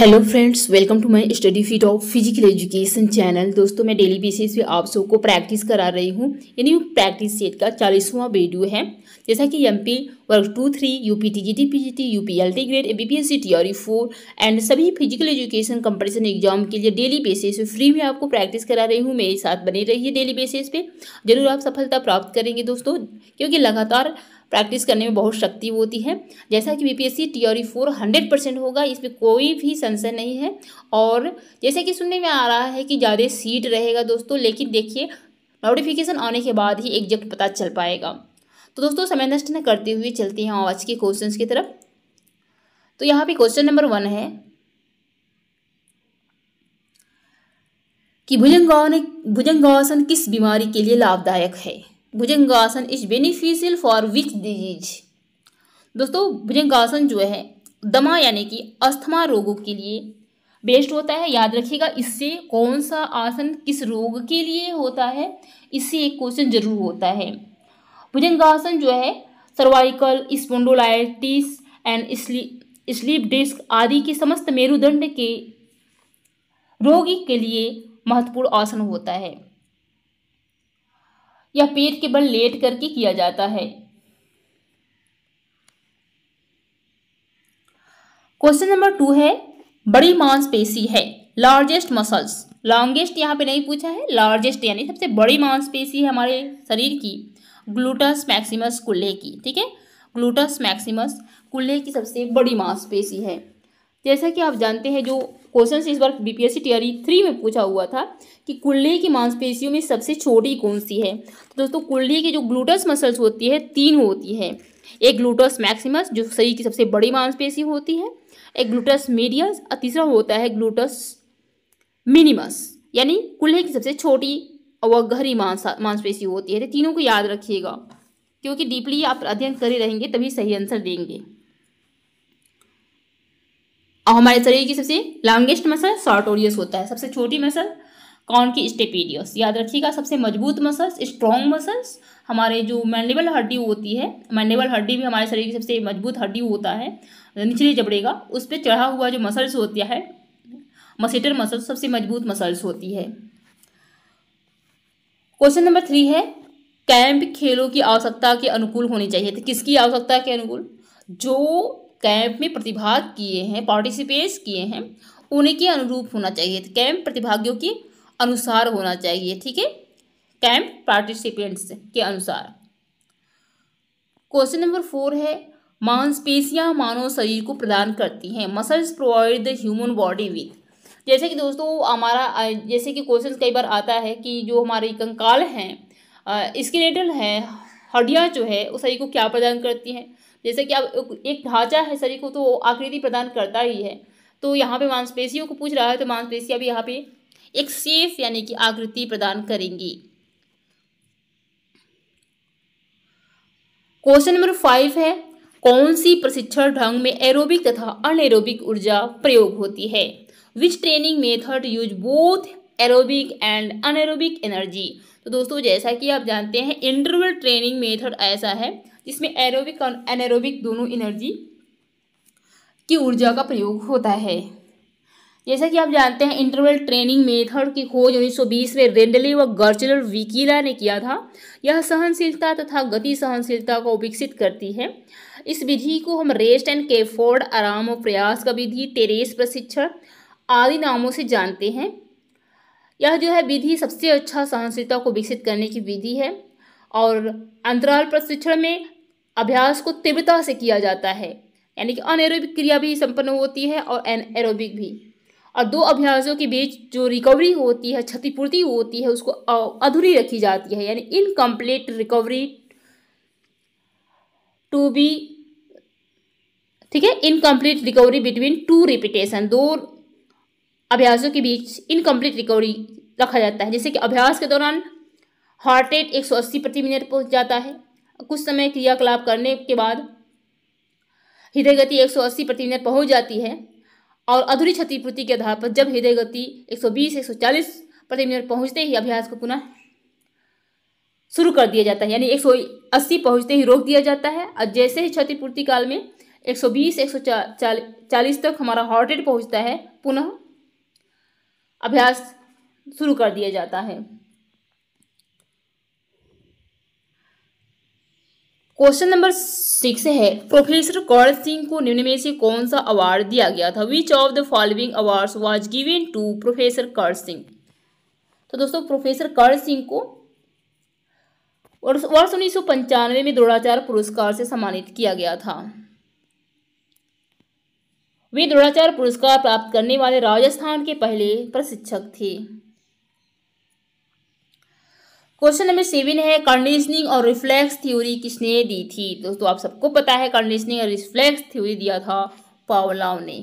hello friends welcome to my study feet of physical education channel दोस्तों मैं daily basis पे आप सबको प्रैक्टिस करा रही हूँ यानी प्रैक्टिस सेट का चालीसवां वीडियो है जैसा कि M P two three U P T G T P G T U P L T grade A B P S C T और फोर एंड सभी फिजिकल एजुकेशन कंपटीशन एग्जाम के लिए daily basis पे free में आपको practice करा रही हूँ मेरे साथ बने रहिए डेली बेसिस पे जरूर आप सफलता प्राप्त करेंगे दोस्तों क्योंकि लगातार प्रैक्टिस करने में बहुत शक्ति होती है जैसा कि BPSC theory four hundred percent होगा इसमें कोई भी संशय नहीं है और जैसे कि सुनने में आ रहा है कि ज़्यादा सीट रहेगा दोस्तों लेकिन देखिए नोटिफिकेशन आने के बाद ही एग्जैक्ट पता चल पाएगा तो दोस्तों समय नष्ट न करते हुए चलते हैं आज के क्वेश्चन की तरफ तो यहाँ पे क्वेश्चन नंबर वन है कि भुजंगासन किस बीमारी के लिए लाभदायक है bhujangasana is beneficial for which disease दोस्तों भुजंगासन जो है दमा यानी कि अस्थमा रोगों के लिए बेस्ट होता है याद रखिएगा इससे कौन सा आसन किस रोग के लिए होता है इससे एक क्वेश्चन जरूर होता है भुजंगासन जो है cervical spondylitis and slip disc आदि के समस्त मेरुदंड के रोगी के लिए महत्वपूर्ण आसन होता है या पेट के बल लेट करके किया जाता है क्वेश्चन नंबर टू है बड़ी मांसपेशी है लार्जेस्ट मसल्स लॉन्गेस्ट यहाँ पे नहीं पूछा है लार्जेस्ट यानी सबसे बड़ी मांसपेशी है हमारे शरीर की ग्लूटस मैक्सिमस कुल्हे की ठीक है ग्लूटस मैक्सिमस कुल्हे की सबसे बड़ी मांसपेशी है जैसा कि आप जानते हैं जो क्वेश्चन इस बार बीपीएससी टीआरई थ्री में पूछा हुआ था कि कुल्ले की मांसपेशियों में सबसे छोटी कौन सी है तो दोस्तों कुल्ले की जो ग्लूटस मसल्स होती है तीन होती है एक ग्लूटस मैक्सिमस जो शरीर की सबसे बड़ी मांसपेशी होती है एक ग्लूटस मीडियस और तीसरा होता है ग्लूटस मिनिमस यानी कुल्हे की सबसे छोटी और गहरी मांस मांसपेशी होती है तो तीनों को याद रखिएगा क्योंकि डीपली आप अध्ययन करे रहेंगे तभी सही आंसर देंगे और हमारे शरीर की सबसे लॉन्गेस्ट मसल सॉर्टोरियस होता है सबसे छोटी मसल कौन की स्टेपीडियस याद रखिएगा सबसे मजबूत मसल्स स्ट्रॉन्ग मसल्स हमारे जो मैंडेबल हड्डी होती है मैंडेबल हड्डी भी हमारे शरीर की सबसे मजबूत हड्डी होता है निचले जबड़े का उस पर चढ़ा हुआ जो मसल्स होता है मसेटर मसल्स सबसे मजबूत मसल्स होती है क्वेश्चन नंबर थ्री है कैंप खेलों की आवश्यकता के अनुकूल होनी चाहिए तो किसकी आवश्यकता के अनुकूल जो कैंप में प्रतिभाग किए हैं पार्टिसिपेट्स किए हैं उन्हीं के अनुरूप होना चाहिए तो कैंप प्रतिभागियों के अनुसार होना चाहिए ठीक है कैंप पार्टिसिपेंट्स के अनुसार क्वेश्चन नंबर फोर है मांसपेशियां मानव शरीर को प्रदान करती हैं muscles provide the human body with जैसे कि दोस्तों हमारा जैसे कि क्वेश्चन कई बार आता है कि जो हमारे कंकाल हैं स्केलेटल हैं हड्डियाँ जो है उस शरीर को क्या प्रदान करती हैं जैसे कि आप एक ढांचा है शरीर को तो आकृति प्रदान करता ही है तो यहाँ पे मांसपेशियों को पूछ रहा है तो मांसपेशियाँ भी यहाँ पे एक सेफ यानी कि आकृति प्रदान करेंगी क्वेश्चन नंबर फाइव है कौन सी प्रशिक्षण ढंग में एरोबिक तथा अनएरोबिक ऊर्जा प्रयोग होती है which training method use both aerobic and anaerobic energy तो दोस्तों जैसा कि आप जानते हैं इंटरवल ट्रेनिंग मेथड ऐसा है इसमें एरोबिक और एनारोबिक दोनों एनर्जी की ऊर्जा का प्रयोग होता है जैसा कि आप जानते हैं इंटरवल ट्रेनिंग मेथड की खोज 1920 में रेंडली व गर्चलर विकीला ने किया था यह सहनशीलता तथा गति सहनशीलता को विकसित करती है इस विधि को हम रेस्ट एंड केफोर्ड आराम और प्रयास का विधि टेरेस प्रशिक्षण आदि नामों से जानते हैं यह जो है विधि सबसे अच्छा सहनशीलता को विकसित करने की विधि है और अंतराल प्रशिक्षण में अभ्यास को तीव्रता से किया जाता है यानी कि अनएरोबिक क्रिया भी संपन्न होती है और एरोबिक भी और दो अभ्यासों के बीच जो रिकवरी होती है क्षतिपूर्ति होती है उसको अधूरी रखी जाती है यानी इनकम्प्लीट रिकवरी टू बी ठीक है incomplete recovery between two repetition दो अभ्यासों के बीच इनकम्प्लीट रिकवरी रखा जाता है जैसे कि अभ्यास के दौरान हार्ट रेट 180 प्रति मिनट पहुंच जाता है कुछ समय क्रियाकलाप करने के बाद हृदय गति 180 प्रति मिनट पहुंच जाती है और अधूरी क्षतिपूर्ति के आधार पर जब हृदय गति 120 140 प्रति मिनट पहुंचते ही अभ्यास को पुनः शुरू कर दिया जाता है यानी 180 पहुंचते ही रोक दिया जाता है और जैसे ही क्षतिपूर्ति काल में 120 चालीस तक हमारा हार्ट रेट पहुँचता है पुनः अभ्यास शुरू कर दिया जाता है क्वेश्चन नंबर सिक्स है प्रोफेसर कौर सिंह को निम्न में से कौन सा अवार्ड दिया गया था which of the following award was given to professor Kaur Singh तो दोस्तों प्रोफेसर कर सिंह को वर्ष उन्नीस सौ पंचानवे में द्रोणाचार्य पुरस्कार से सम्मानित किया गया था वे द्रोणाचार्य पुरस्कार प्राप्त करने वाले राजस्थान के पहले प्रशिक्षक थे क्वेश्चन नंबर सेवन है कंडीशनिंग और रिफ्लेक्स थ्योरी किसने दी थी दोस्तों आप सबको पता है कंडीशनिंग और रिफ्लेक्स थ्योरी दिया था पावलाव ने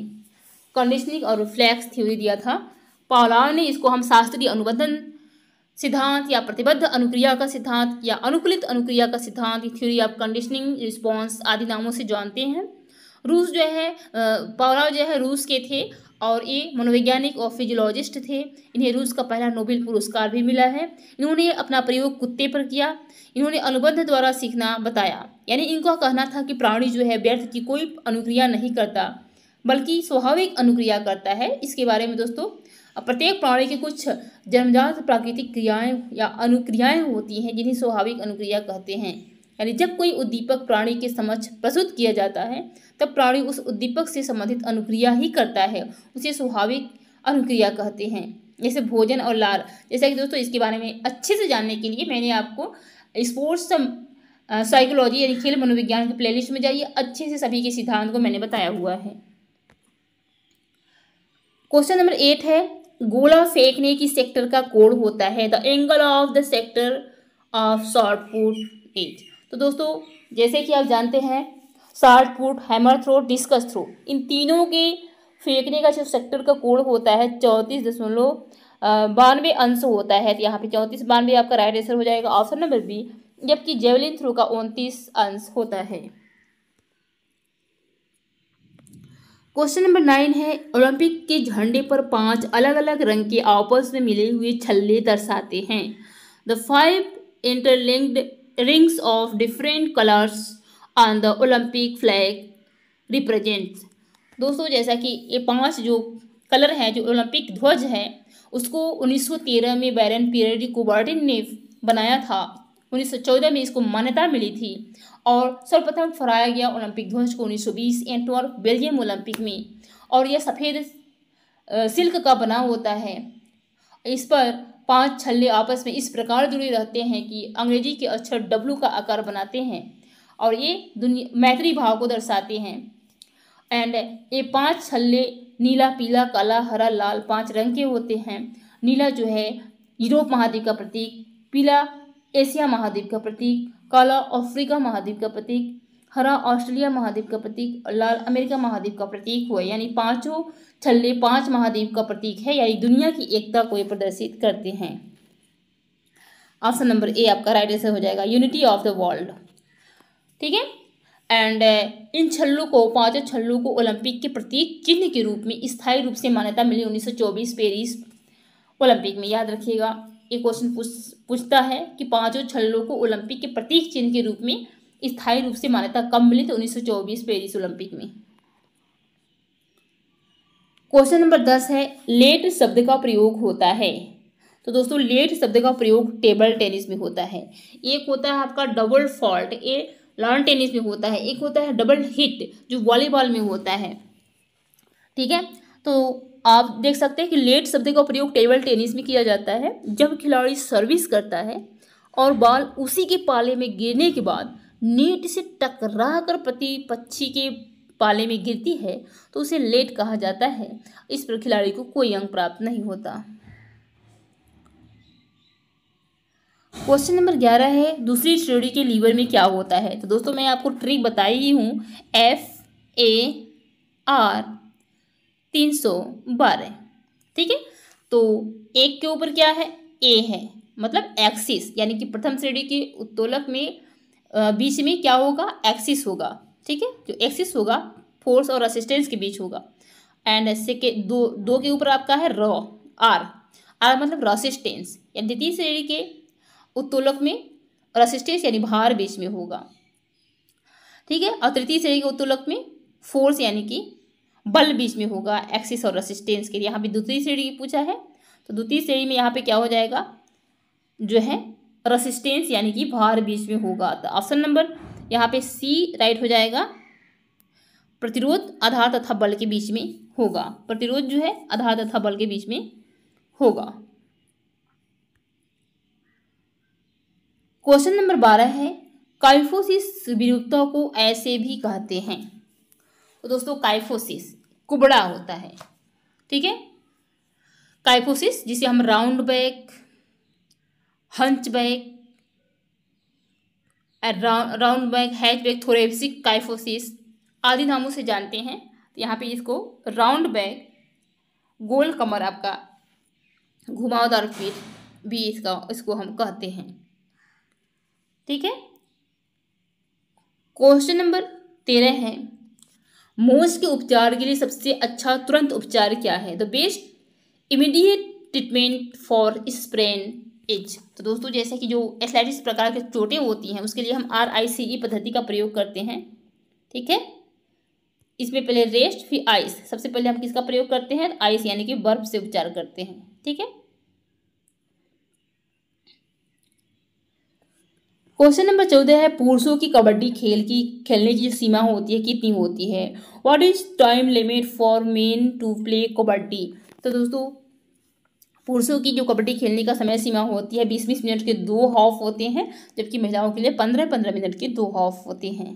कंडीशनिंग और रिफ्लेक्स थ्योरी दिया था पावलाव ने इसको हम शास्त्रीय अनुबंधन सिद्धांत या प्रतिबद्ध अनुक्रिया का सिद्धांत या अनुकूलित अनुक्रिया का सिद्धांत थ्योरी ऑफ कंडीशनिंग रिस्पॉन्स आदि नामों से जानते हैं रूस जो है पावलाव जो है रूस के थे और ये मनोवैज्ञानिक और फिजियोलॉजिस्ट थे इन्हें रूस का पहला नोबेल पुरस्कार भी मिला है इन्होंने अपना प्रयोग कुत्ते पर किया इन्होंने अनुबंध द्वारा सीखना बताया यानी इनका कहना था कि प्राणी जो है व्यर्थ की कोई अनुक्रिया नहीं करता बल्कि स्वाभाविक अनुक्रिया करता है इसके बारे में दोस्तों प्रत्येक प्राणी के कुछ जन्मजात प्राकृतिक क्रियाएँ या अनुक्रियाएँ होती हैं जिन्हें स्वाभाविक अनुक्रिया कहते हैं यानी जब कोई उद्दीपक प्राणी के समक्ष प्रस्तुत किया जाता है तब प्राणी उस उद्दीपक से संबंधित अनुक्रिया ही करता है उसे स्वाभाविक अनुक्रिया कहते हैं जैसे भोजन और लार जैसा कि दोस्तों इसके बारे में अच्छे से जानने के लिए मैंने आपको स्पोर्ट्स साइकोलॉजी यानी खेल मनोविज्ञान के प्लेलिस्ट में जाइए अच्छे से सभी के सिद्धांत को मैंने बताया हुआ है क्वेश्चन नंबर एट है गोला फेंकने की सेक्टर का कोड होता है the angle of the sector of shot put is तो दोस्तों जैसे कि आप जानते हैं shot put hammer throw discus throw इन तीनों के फेंकने का जो सेक्टर का कोण होता है चौंतीस दशमलव बानवे अंश होता है तो यहाँ पे चौंतीस बानवे आपका राइट आंसर हो जाएगा ऑप्शन नंबर बी जबकि जेवलिन थ्रो का उनतीस अंश होता है क्वेश्चन नंबर नाइन है ओलंपिक के झंडे पर पांच अलग अलग रंग के आपस में मिले हुए छल्ले दर्शाते हैं the five interlinked rings of different colours on the Olympic flag represent दोस्तों जैसा कि ये पांच जो कलर हैं जो ओलंपिक ध्वज है उसको 1913 में बैरन पियरी कुबार्टिन ने बनाया था 1914 में इसको मान्यता मिली थी और सर्वप्रथम फहराया गया ओलंपिक ध्वज को 1920 एंटवर्प बेल्जियम ओलंपिक में और यह सफ़ेद सिल्क का बना होता है इस पर पांच छल्ले आपस में इस प्रकार जुड़े रहते हैं कि अंग्रेजी के अक्षर डब्लू का आकार बनाते हैं और ये दुनिया मैत्री भाव को दर्शाते हैं एंड ये पांच छल्ले नीला पीला काला हरा लाल पांच रंग के होते हैं नीला जो है यूरोप महाद्वीप का प्रतीक पीला एशिया महाद्वीप का प्रतीक काला अफ्रीका महाद्वीप का प्रतीक हरा ऑस्ट्रेलिया महाद्वीप का प्रतीक और लाल अमेरिका महाद्वीप का प्रतीक हुआ यानी पांचों छल्ले पांच महाद्वीप का प्रतीक है यानी दुनिया की एकता को ये प्रदर्शित करते हैं ऑप्शन नंबर ए आपका राइट आंसर हो जाएगा यूनिटी ऑफ द वर्ल्ड ठीक है एंड uh, इन छल्लू को पांचों छल्लू को ओलंपिक के प्रतीक चिन्ह के रूप में स्थायी रूप से मान्यता मिली 1924 पेरिस ओलंपिक में याद रखिएगा ये क्वेश्चन पूछता है कि पांचों छल्लू को ओलंपिक के प्रतीक चिन्ह के रूप में स्थायी रूप से मान्यता कब मिली तो 1924 पेरिस ओलंपिक में क्वेश्चन नंबर दस है लेट शब्द का प्रयोग होता है तो दोस्तों लेट शब्द का प्रयोग टेबल टेनिस में होता है एक होता है आपका double fault a lawn tennis में होता है एक होता है डबल हिट जो वॉलीबॉल में होता है ठीक है तो आप देख सकते हैं कि लेट शब्द का प्रयोग टेबल टेनिस में किया जाता है जब खिलाड़ी सर्विस करता है और बॉल उसी के पाले में गिरने के बाद नेट से टकरा कर पक्षी के पाले में गिरती है तो उसे लेट कहा जाता है इस पर खिलाड़ी को कोई अंक प्राप्त नहीं होता क्वेश्चन नंबर ग्यारह है दूसरी श्रेणी के लीवर में क्या होता है तो दोस्तों मैं आपको ट्रिक बताई ही हूँ एफ ए आर तीन सौ बारह ठीक है तो एक के ऊपर क्या है ए है मतलब एक्सिस यानी कि प्रथम श्रेणी के उत्तोलक में बीच में क्या होगा एक्सिस होगा ठीक है जो एक्सिस होगा फोर्स और असिस्टेंस के बीच होगा एंड के दो दो के ऊपर आपका है रॉ आर आर मतलब रसिस्टेंस यानी द्वितीय श्रेणी के उत्तोलक में और असिस्टेंस यानी भार बीच में होगा ठीक है और तृतीय श्रेणी के उत्तोलक में फोर्स यानी कि बल बीच में होगा एक्सिस और रसिस्टेंस के लिए यहाँ पे दूसरी श्रेणी की पूछा है तो दूसरी श्रेणी में यहाँ पे क्या हो जाएगा जो है रसिस्टेंस यानी कि भार बीच में होगा तो ऑप्शन नंबर यहाँ पे सी राइट हो जाएगा प्रतिरोध आधार तथा बल के बीच में होगा प्रतिरोध जो है आधार तथा बल के बीच में होगा क्वेश्चन नंबर बारह है काइफोसिस विरूपता को ऐसे भी कहते हैं तो दोस्तों काइफोसिस कुबड़ा होता है ठीक है काइफोसिस जिसे हम round back hunch back round back hatch back thoracic kyphosis आदि नामों से जानते हैं तो यहाँ पे इसको राउंड बैक गोल कमर आपका घुमावदार फिर भी इसका इसको हम कहते हैं ठीक है क्वेश्चन नंबर तेरह है मोस के उपचार के लिए सबसे अच्छा तुरंत उपचार क्या है the best immediate treatment for sprain as तो दोस्तों जैसे कि जो एसलाइटिस प्रकार के चोटें होती हैं उसके लिए हम आर आई सी ई पद्धति का प्रयोग करते हैं ठीक है इसमें पहले रेस्ट फिर आइस सबसे पहले हम किसका प्रयोग करते हैं आइस यानी कि बर्फ से उपचार करते हैं ठीक है क्वेश्चन नंबर चौदह है पुरुषों की कबड्डी खेल की खेलने की जो सीमा होती है कितनी होती है what is time limit for men to play kabaddi तो दोस्तों पुरुषों की जो कबड्डी खेलने का समय सीमा होती है बीस बीस मिनट के दो हाफ होते हैं जबकि महिलाओं के लिए पंद्रह पंद्रह मिनट के दो हाफ होते हैं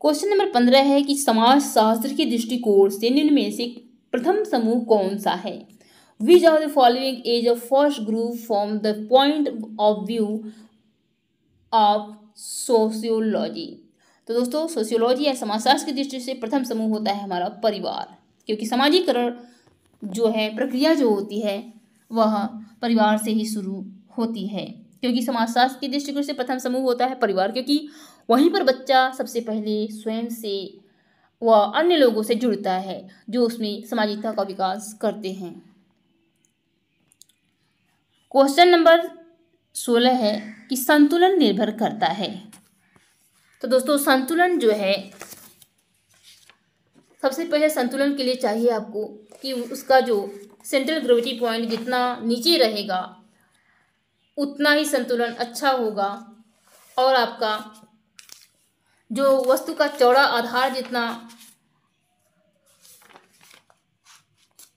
क्वेश्चन नंबर पंद्रह है कि समाज शास्त्र के दृष्टिकोण से निम्न में से प्रथम समूह कौन सा है which are the following is a first group from the point of view of sociology तो दोस्तों सोशियोलॉजी या समाजशास्त्र की दृष्टि से प्रथम समूह होता है हमारा परिवार क्योंकि समाजीकरण जो है प्रक्रिया जो होती है वह परिवार से ही शुरू होती है क्योंकि समाजशास्त्र की दृष्टिकोण से प्रथम समूह होता है परिवार क्योंकि वहीं पर बच्चा सबसे पहले स्वयं से व अन्य लोगों से जुड़ता है जो उसमें सामाजिकता का विकास करते हैं क्वेश्चन नंबर सोलह है कि संतुलन निर्भर करता है तो दोस्तों संतुलन जो है सबसे पहले संतुलन के लिए चाहिए आपको कि उसका जो सेंट्रल ग्रेविटी पॉइंट जितना नीचे रहेगा उतना ही संतुलन अच्छा होगा और आपका जो वस्तु का चौड़ा आधार जितना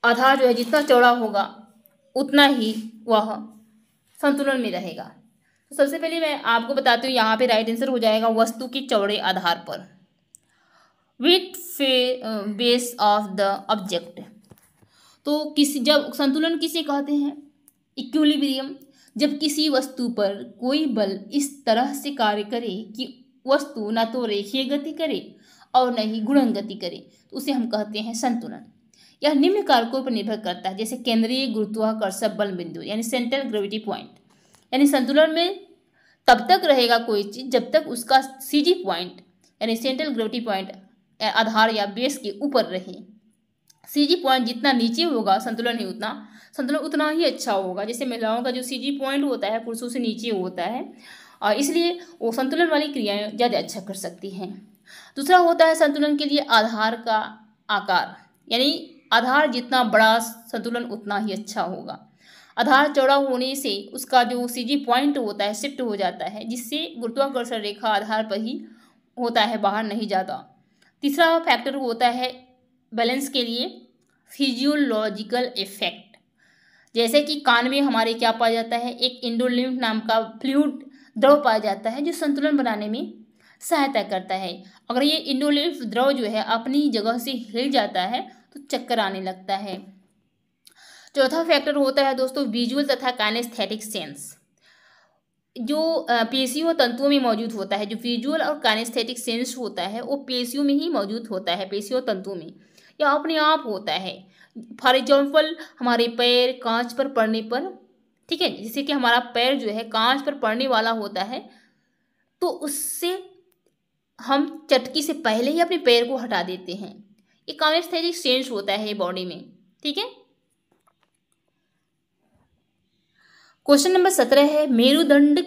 आधार जो है जितना चौड़ा होगा उतना ही वह संतुलन में रहेगा तो सबसे पहले मैं आपको बताती हूँ यहाँ पे राइट आंसर हो जाएगा वस्तु के चौड़े आधार पर विथ फे बेस ऑफ द ऑब्जेक्ट तो किसी जब संतुलन किसे कहते हैं इक्विलिब्रियम जब किसी वस्तु पर कोई बल इस तरह से कार्य करे कि वस्तु ना तो रेखीय गति करे और न ही गुणन गति करे तो उसे हम कहते हैं संतुलन यह निम्न कारकों पर निर्भर करता है जैसे केंद्रीय गुरुत्वाकर्षक बल बिंदु यानी सेंट्रल ग्रेविटी पॉइंट यानी संतुलन में तब तक रहेगा कोई चीज़ जब तक उसका सी जी पॉइंट यानी सेंट्रल ग्रेविटी पॉइंट आधार या बेस के ऊपर रहे सी जी पॉइंट जितना नीचे होगा संतुलन ही उतना संतुलन उतना ही अच्छा होगा जैसे महिलाओं का जो सी जी पॉइंट होता है पुरुषों से नीचे होता है और इसलिए वो संतुलन वाली क्रियाएं ज़्यादा अच्छा कर सकती हैं दूसरा होता है संतुलन के लिए आधार का आकार यानी आधार जितना बड़ा संतुलन उतना ही अच्छा होगा आधार चौड़ा होने से उसका जो सी जी पॉइंट होता है शिफ्ट हो जाता है जिससे गुरुत्वाकर्षण रेखा आधार पर ही होता है बाहर नहीं जाता तीसरा फैक्टर होता है बैलेंस के लिए फिजियोलॉजिकल इफेक्ट जैसे कि कान में हमारे क्या पाया जाता है एक इंडोलिम नाम का फ्लूड द्रव पाया जाता है जो संतुलन बनाने में सहायता करता है अगर ये इंडोलिम द्रव जो है अपनी जगह से हिल जाता है तो चक्कर आने लगता है चौथा फैक्टर होता है दोस्तों विजुअल तथा कानेस्थेटिक सेंस जो पेशियों तंतुओं में मौजूद होता है जो विजुअल और कानेस्थेटिक सेंस होता है वो पेशियों में ही मौजूद होता है पेशियों तंतुओं में या अपने आप होता है फॉर एग्जाम्पल हमारे पैर कांच पर पड़ने पर ठीक है जैसे कि हमारा पैर जो है कांच पर पड़ने वाला होता है तो उससे हम चटकी से पहले ही अपने पैर को हटा देते हैं ये कानेस्थेटिक सेंस होता है बॉडी में ठीक है क्वेश्चन नंबर सत्रह है मेरुदंड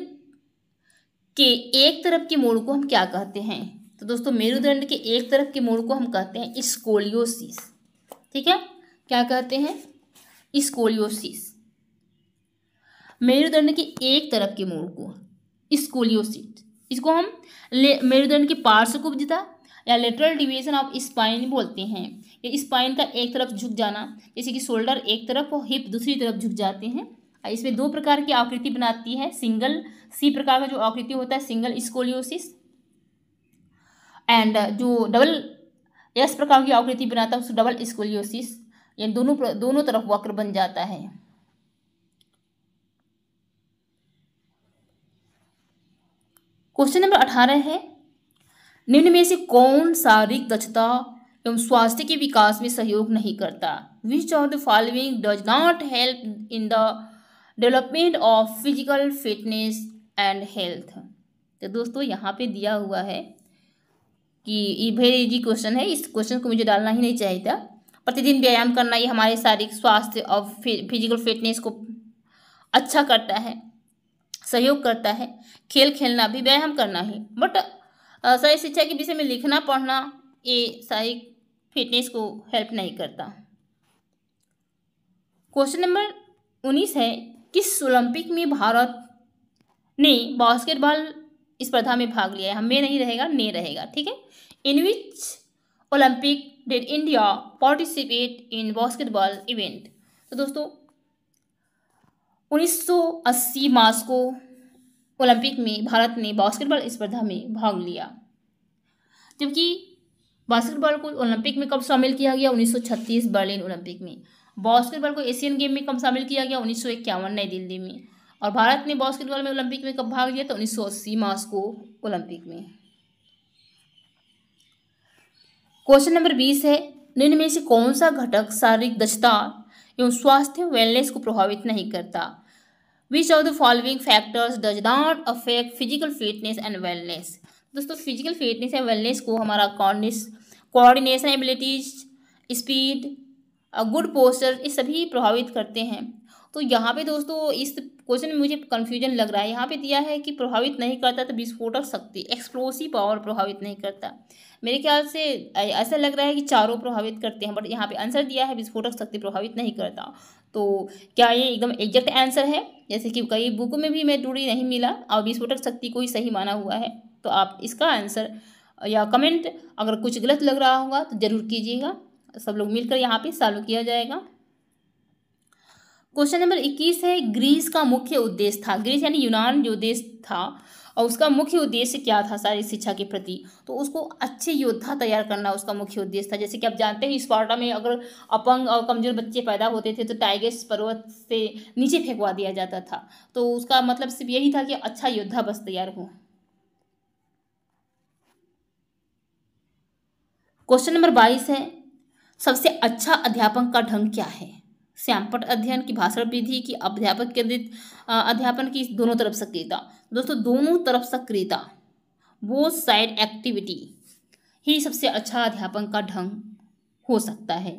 के एक तरफ के मोड़ को हम क्या कहते हैं तो दोस्तों मेरुदंड के एक तरफ के मोड़ को हम कहते हैं स्कोलियोसिस ठीक है क्या कहते हैं स्कोलियोसिस मेरुदंड के एक तरफ के मोड़ को स्कोलियोसिस इसको हम मेरुदंड के पार्श्व कुब्जता या लेटरल डिवीजन ऑफ स्पाइन बोलते हैं या स्पाइन का एक तरफ झुक जाना जैसे कि शोल्डर एक तरफ और हिप दूसरी तरफ झुक जाते हैं इसमें दो प्रकार की आकृति बनाती है सिंगल सी प्रकार का जो आकृति होता है सिंगल स्कोलियोसिस एंड जो डबल एस प्रकार की आकृति बनाता है उसको डबल स्कोलियोसिस यानी दोनों दोनों तरफ वक्र बन जाता है क्वेश्चन नंबर अठारह है निम्न में से कौन शारीरिक दक्षता एवं स्वास्थ्य के विकास में सहयोग नहीं करता which of the following does not help in the development of physical fitness and health तो दोस्तों यहाँ पे दिया हुआ है कि ये वेरी इजी क्वेश्चन है इस क्वेश्चन को मुझे डालना ही नहीं चाहिए था प्रतिदिन व्यायाम करना ये हमारे शारीरिक स्वास्थ्य और फिजिकल फिटनेस को अच्छा करता है सहयोग करता है खेल खेलना भी व्यायाम करना है बट शारीरिक शिक्षा के विषय में लिखना पढ़ना ये शारीरिक फिटनेस को हेल्प नहीं करता क्वेश्चन नंबर उन्नीस है किस ओलंपिक में भारत ने बास्केटबॉल स्पर्धा में भाग लिया है हमें नहीं रहेगा ने रहेगा ठीक है in which Olympic did India participate in basketball event तो दोस्तों 1980 मास्को ओलंपिक में भारत ने बास्केटबॉल स्पर्धा में भाग लिया जबकि बास्केटबॉल को ओलंपिक में कब शामिल किया गया 1936 बर्लिन ओलंपिक में बास्केटबॉल को एशियन गेम में कब शामिल किया गया उन्नीस नई दिल्ली में और भारत ने बास्केटबॉल में ओलंपिक में कब भाग लिया तो उन्नीस सौ मॉस्को ओलंपिक में क्वेश्चन नंबर बीस है निम्न में से कौन सा घटक शारीरिक दक्षता एवं स्वास्थ्य वेलनेस को प्रभावित नहीं करता which of the following factors does not affect physical fitness and wellness दोस्तों फिजिकल फिटनेस एंड वेलनेस को हमारा कॉर्निस coordination abilities speed good posture ये सभी प्रभावित करते हैं तो यहाँ पे दोस्तों इस क्वेश्चन में मुझे कन्फ्यूजन लग रहा है यहाँ पे दिया है कि प्रभावित नहीं करता तो विस्फोटक शक्ति एक्सप्लोसिव पावर प्रभावित नहीं करता मेरे ख्याल से ऐसा लग रहा है कि चारों प्रभावित करते हैं बट यहाँ पे आंसर दिया है विस्फोटक शक्ति प्रभावित नहीं करता तो क्या ये एकदम एग्जैक्ट आंसर है जैसे कि कई बुकों में भी मैं दूरी नहीं मिला और विस्फोटक शक्ति को ही सही माना हुआ है तो आप इसका आंसर या कमेंट अगर कुछ गलत लग रहा होगा तो ज़रूर कीजिएगा तो सब लोग मिलकर यहाँ पे सॉल्व किया जाएगा क्वेश्चन नंबर इक्कीस है ग्रीस का मुख्य उद्देश्य था ग्रीस यानी यूनान जो देश था और उसका मुख्य उद्देश्य क्या था सारी शिक्षा के प्रति तो उसको अच्छे योद्धा तैयार करना उसका मुख्य उद्देश्य था जैसे कि आप जानते हैं स्पार्टा में अगर अपंग और कमजोर बच्चे पैदा होते थे तो टाइगर्स पर्वत से नीचे फेंकवा दिया जाता था तो उसका मतलब सिर्फ यही था कि अच्छा योद्धा बस तैयार हो क्वेश्चन नंबर बाईस है सबसे अच्छा अध्यापन का ढंग क्या है श्यामपट अध्ययन की भाषण विधि की अध्यापक केंद्रित अध्यापन की दोनों तरफ सक्रियता दोस्तों दोनों तरफ सक्रियता वो साइड एक्टिविटी ही सबसे अच्छा अध्यापन का ढंग हो सकता है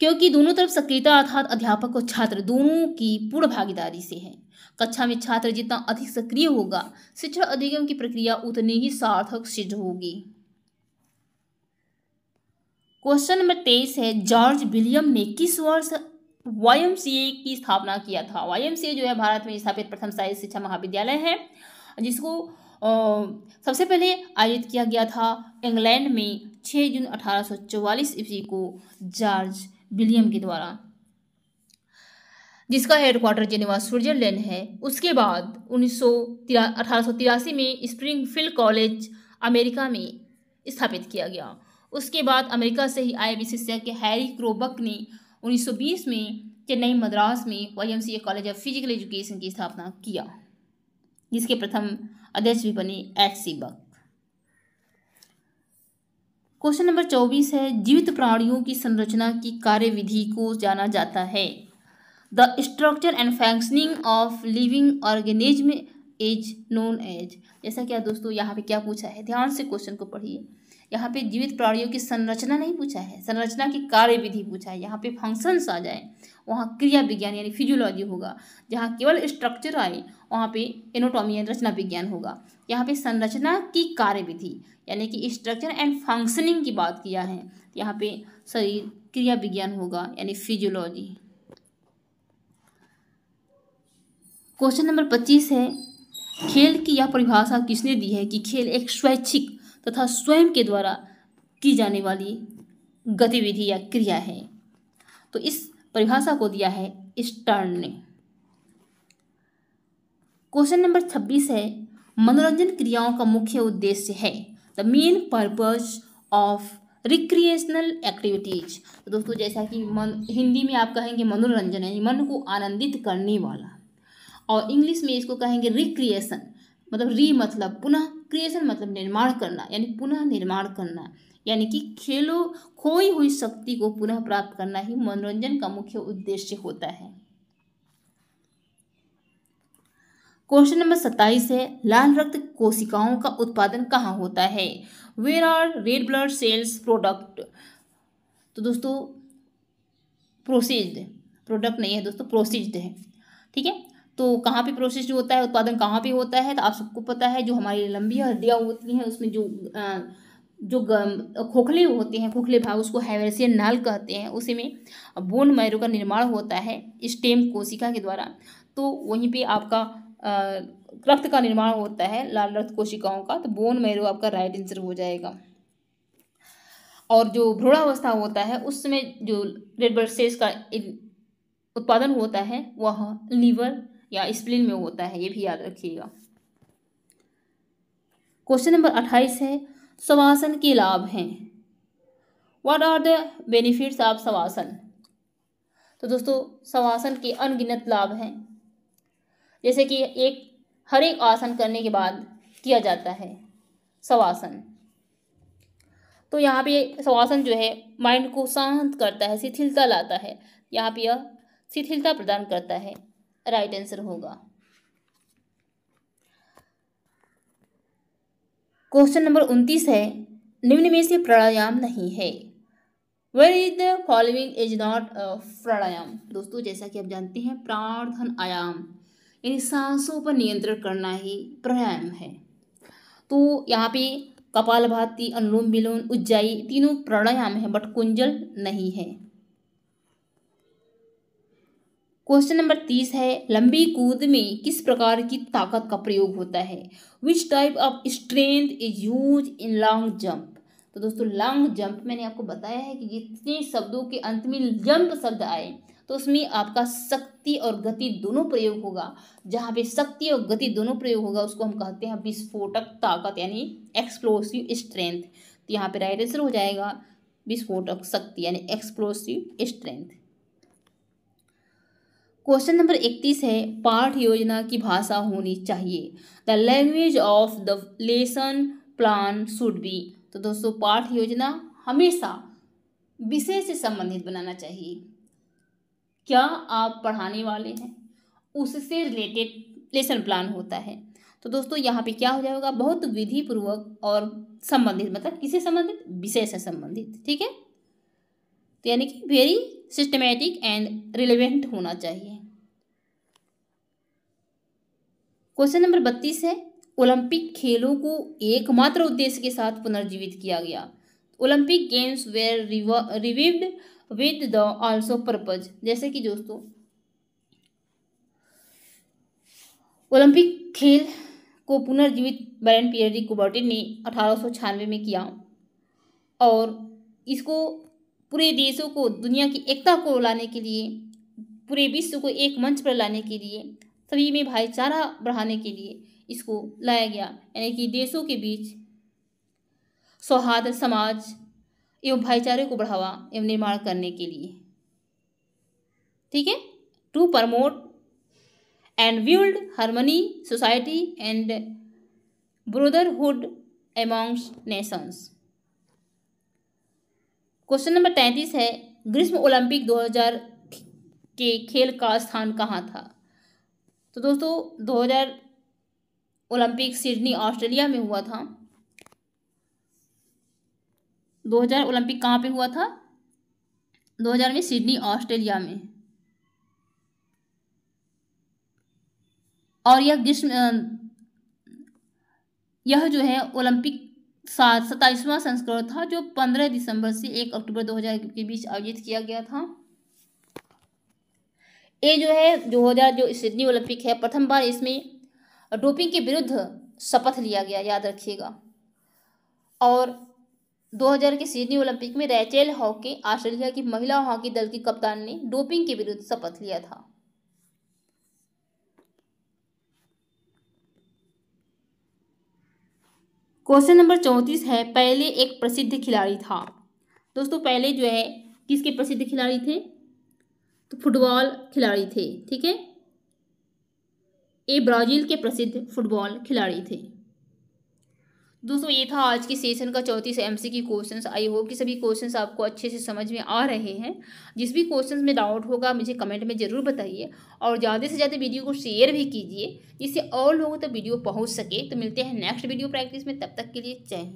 क्योंकि दोनों तरफ सक्रियता अर्थात अध्यापक और छात्र दोनों की पूर्ण भागीदारी से है कक्षा में छात्र जितना अधिक सक्रिय होगा शिक्षण अधिगम की प्रक्रिया उतनी ही सार्थक सिद्ध होगी क्वेश्चन नंबर तेईस है जॉर्ज विलियम ने किस वर्ष वाई की स्थापना किया था वाई जो है भारत में स्थापित प्रथम साहित्य शिक्षा महाविद्यालय है जिसको सबसे पहले आयोजित किया गया था इंग्लैंड में 6 जून अठारह ईस्वी को जॉर्ज विलियम के द्वारा जिसका हेडक्वार्टर जेनेवा स्विट्जरलैंड है उसके बाद उन्नीस में स्प्रिंगफील्ड कॉलेज अमेरिका में स्थापित किया गया उसके बाद अमेरिका से ही आए विशेषज्ञ हैरी क्रोबक ने 1920 में चेन्नई मद्रास में Y college of physical education की स्थापना किया जिसके प्रथम अध्यक्ष भी बने H C Buck question number चौबीस है जीवित प्राणियों की संरचना की कार्यविधि को जाना जाता है the structure and functioning of living organism as known as जैसा क्या दोस्तों यहाँ पे क्या पूछा है ध्यान से क्वेश्चन को पढ़िए यहाँ पे जीवित प्राणियों की संरचना नहीं पूछा है संरचना की कार्य विधि पूछा है यहाँ पे फंक्शंस आ जाए वहाँ क्रिया विज्ञान यानी फिजियोलॉजी होगा जहाँ केवल स्ट्रक्चर आए वहाँ पे एनोटॉमी यानी रचना विज्ञान होगा यहाँ पे संरचना की कार्य विधि यानी कि स्ट्रक्चर एंड फंक्शनिंग की बात किया है तो यहाँ पे शरीर क्रिया विज्ञान होगा यानी फिजियोलॉजी क्वेश्चन नंबर पच्चीस है खेल की यह परिभाषा किसने दी है कि खेल एक स्वैच्छिक तथा स्वयं के द्वारा की जाने वाली गतिविधि या क्रिया है तो इस परिभाषा को दिया है स्टर्न ने क्वेश्चन नंबर छब्बीस है मनोरंजन क्रियाओं का मुख्य उद्देश्य है the main purpose of recreational activities तो दोस्तों जैसा कि मन हिंदी में आप कहेंगे मनोरंजन है मन को आनंदित करने वाला और इंग्लिश में इसको कहेंगे रिक्रिएशन मतलब री मतलब पुनः क्रिएशन मतलब निर्माण करना यानी पुनः निर्माण करना यानी कि खेलो खोई हुई शक्ति को पुनः प्राप्त करना ही मनोरंजन का मुख्य उद्देश्य होता है क्वेश्चन नंबर सत्ताईस है लाल रक्त कोशिकाओं का उत्पादन कहाँ होता है where are red blood cells product तो दोस्तों प्रोसीज्ड प्रोडक्ट नहीं है दोस्तों प्रोसीज्ड है ठीक है तो कहाँ पे प्रोसेस जो होता है उत्पादन कहाँ पे होता है तो आप सबको पता है जो हमारी लंबी हड्डियाँ होती हैं उसमें जो जो खोखले होते हैं खोखले भाग उसको हैवेसियन नाल कहते हैं उसी में बोन मैरो का निर्माण होता है स्टेम कोशिका के द्वारा तो वहीं पे आपका रक्त का निर्माण होता है लाल रक्त कोशिकाओं का तो बोन मैरो आपका राइट आंसर हो जाएगा और जो भ्रूणावस्था होता है उसमें जो रेड ब्लड सेल्स का उत्पादन होता है वह लीवर या स्प्लिन में होता है ये भी याद रखिएगा क्वेश्चन नंबर अट्ठाईस है सवासन के लाभ हैं what are the benefits of savasana तो दोस्तों सवासन के अनगिनत लाभ हैं जैसे कि एक हर एक आसन करने के बाद किया जाता है सवासन तो यहाँ पे सवासन जो है माइंड को शांत करता है शिथिलता लाता है यहाँ पे यह शिथिलता प्रदान करता है राइट आंसर होगा क्वेश्चन नंबर उनतीस है निम्न में से प्राणायाम नहीं है where is the following is not pranayama दोस्तों जैसा कि आप जानते हैं प्रार्थन आयाम यानी सांसों पर नियंत्रण करना ही प्राणायाम है तो यहाँ पे कपाल भाती अनुलोम विलोम उज्जाई तीनों प्राणायाम है बट कुंजल नहीं है क्वेश्चन नंबर तीस है लंबी कूद में किस प्रकार की ताकत का प्रयोग होता है which type of strength is use in long jump तो दोस्तों लॉन्ग जंप मैंने आपको बताया है कि जितने शब्दों के अंत में जंप शब्द आए तो उसमें आपका शक्ति और गति दोनों प्रयोग होगा जहाँ पे शक्ति और गति दोनों प्रयोग होगा उसको हम कहते हैं विस्फोटक ताकत यानी एक्सप्लोसिव स्ट्रेंथ तो यहाँ पे राइट आंसर हो जाएगा विस्फोटक शक्ति यानी एक्सप्लोसिव स्ट्रेंथ क्वेश्चन नंबर इकतीस है पाठ योजना की भाषा होनी चाहिए the language of the lesson plan should be तो दोस्तों पाठ योजना हमेशा विषय से संबंधित बनाना चाहिए क्या आप पढ़ाने वाले हैं उससे रिलेटेड लेसन प्लान होता है तो दोस्तों यहाँ पे क्या हो जाएगा बहुत विधि पूर्वक और संबंधित मतलब किसे संबंधित विषय से संबंधित ठीक है तो यानी कि वेरी सिस्टमेटिक एंड रिलेवेंट होना चाहिए क्वेश्चन नंबर बत्तीस है ओलंपिक खेलों को एकमात्र उद्देश्य के साथ पुनर्जीवित किया गया Olympic games were revived with the also purpose जैसे कि दोस्तों ओलंपिक खेल को पुनर्जीवित बैन पियरी कुबर्टिन ने अठारह में किया और इसको पूरे देशों को दुनिया की एकता को लाने के लिए पूरे विश्व को एक मंच पर लाने के लिए सभी में भाईचारा बढ़ाने के लिए इसको लाया गया यानी कि देशों के बीच सौहार्द समाज एवं भाईचारे को बढ़ावा एवं निर्माण करने के लिए ठीक है to promote and build harmony society and brotherhood amongst nations question number तैंतीस है ग्रीष्म ओलंपिक 2000 के खेल का स्थान कहाँ था तो दोस्तों 2000 ओलंपिक सिडनी ऑस्ट्रेलिया में हुआ था 2000 ओलंपिक कहाँ पे हुआ था 2000 में सिडनी ऑस्ट्रेलिया में और यह ग्रीष्म यह जो है ओलंपिक सात सत्ताईसवां संस्करण था जो पंद्रह दिसंबर से एक अक्टूबर 2000 के बीच आयोजित किया गया था ये जो है दो हज़ार जो सिडनी ओलंपिक है प्रथम बार इसमें डोपिंग के विरुद्ध शपथ लिया गया याद रखिएगा और 2000 के सिडनी ओलंपिक में रैचेल हॉकी ऑस्ट्रेलिया की महिला हॉकी दल की कप्तान ने डोपिंग के विरुद्ध शपथ लिया था क्वेश्चन नंबर चौंतीस है पहले एक प्रसिद्ध खिलाड़ी था दोस्तों पहले जो है किसके प्रसिद्ध खिलाड़ी थे तो फुटबॉल खिलाड़ी थे ठीक है ये ब्राज़ील के प्रसिद्ध फुटबॉल खिलाड़ी थे दोस्तों ये था आज की सेशन का चौंतीस एम सी की क्वेश्चन आई होप कि सभी क्वेश्चन आपको अच्छे से समझ में आ रहे हैं जिस भी क्वेश्चन में डाउट होगा मुझे कमेंट में ज़रूर बताइए और ज़्यादा से ज़्यादा वीडियो को शेयर भी कीजिए जिससे और लोगों तक तो वीडियो पहुंच सके तो मिलते हैं नेक्स्ट वीडियो प्रैक्टिस में तब तक के लिए चैन